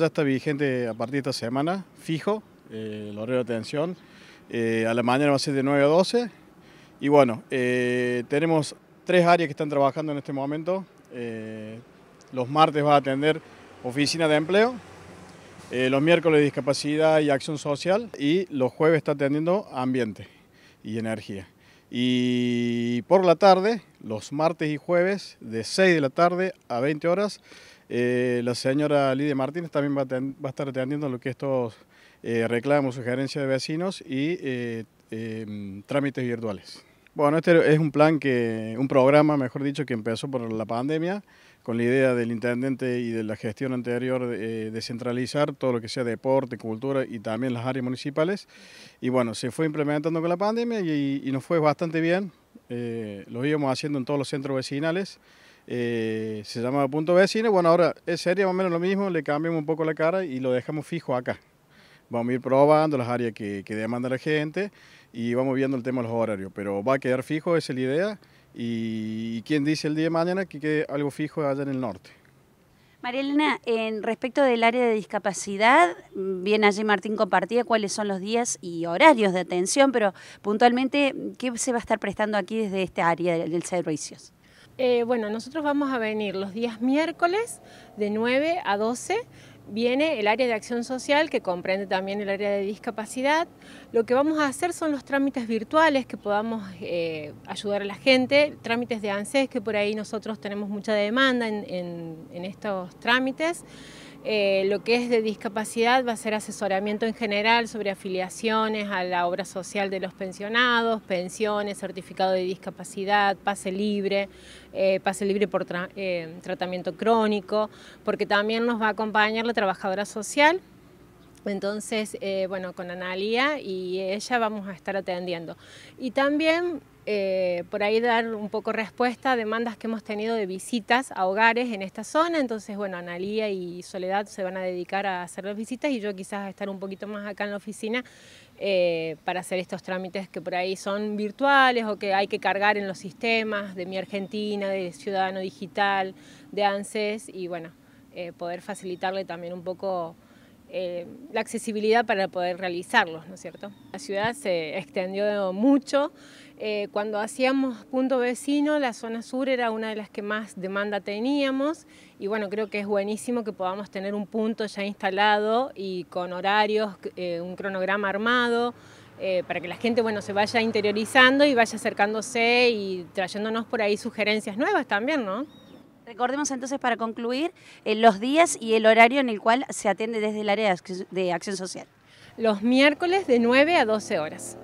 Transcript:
Ya está vigente a partir de esta semana, fijo, eh, el horario de atención. Eh, a la mañana va a ser de 9 a 12. Y bueno, eh, tenemos tres áreas que están trabajando en este momento. los martes va a atender oficina de empleo, los miércoles discapacidad y acción social y los jueves está atendiendo ambiente y energía. Y por la tarde, los martes y jueves, de 6 de la tarde a 20 horas, eh, la señora Lidia Martínez también va a, estar atendiendo lo que estos eh, reclamos, sugerencias de vecinos y eh, em, trámites virtuales. Bueno, este es un plan que, un programa, mejor dicho, que empezó por la pandemia, con la idea del intendente y de la gestión anterior de eh, descentralizar todo lo que sea deporte, cultura y también las áreas municipales. Y bueno, se fue implementando con la pandemia y nos fue bastante bien. lo íbamos haciendo en todos los centros vecinales. Eh, se llama Punto Vecino. Bueno, ahora es más o menos lo mismo, le cambiamos un poco la cara y lo dejamos fijo acá. Vamos a ir probando las áreas que, demanda la gente y vamos viendo el tema de los horarios, pero va a quedar fijo, esa es la idea. Y, quién quien dice el día de mañana que quede algo fijo allá en el norte. María Elena, en respecto del área de discapacidad, bien allí Martín compartía cuáles son los días y horarios de atención, pero puntualmente, ¿qué se va a estar prestando aquí desde esta área del servicios? Eh, bueno, nosotros vamos a venir los días miércoles de 9 a 12. Viene el área de acción social, que comprende también el área de discapacidad. Lo que vamos a hacer son los trámites virtuales que podamos eh, ayudar a la gente, trámites de ANSES, que por ahí nosotros tenemos mucha demanda en estos trámites. Eh, lo que es de discapacidad va a ser asesoramiento en general sobre afiliaciones a la obra social de los pensionados, pensiones, certificado de discapacidad, pase libre, eh, pase libre por eh, tratamiento crónico, porque también nos va a acompañar la trabajadora social. Entonces, bueno, con Analia y ella vamos a estar atendiendo. Y también eh, por ahí dar un poco respuesta a demandas que hemos tenido de visitas a hogares en esta zona. Entonces, bueno, Analía y Soledad se van a dedicar a hacer las visitas y yo quizás estar un poquito más acá en la oficina eh, para hacer estos trámites que por ahí son virtuales o que hay que cargar en los sistemas de Mi Argentina, de Ciudadano Digital, de ANSES y bueno, eh, poder facilitarle también un poco eh, la accesibilidad para poder realizarlos, ¿no es cierto? La ciudad se extendió mucho. Eh, cuando hacíamos punto vecino, la zona sur era una de las que más demanda teníamos y bueno, creo que es buenísimo que podamos tener un punto ya instalado y con horarios, eh, un cronograma armado. para que la gente bueno, se vaya interiorizando y vaya acercándose y trayéndonos por ahí sugerencias nuevas también, ¿no? Recordemos entonces para concluir eh, los días y el horario en el cual se atiende desde el área de acción social. Los miércoles de 9 a 12 horas.